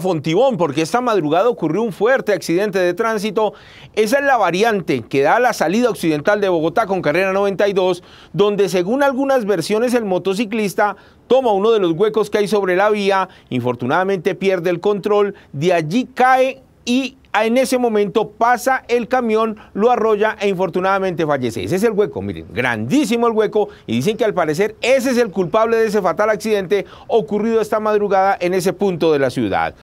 Fontibón, porque esta madrugada ocurrió un fuerte accidente de tránsito. Esa es la variante que da la salida occidental de Bogotá con carrera 92, donde según algunas versiones el motociclista toma uno de los huecos que hay sobre la vía, infortunadamente pierde el control, de allí cae y ah, en ese momento pasa el camión, lo arrolla e infortunadamente fallece. Ese es el hueco, miren, grandísimo el hueco y dicen que al parecer ese es el culpable de ese fatal accidente ocurrido esta madrugada en ese punto de la ciudad.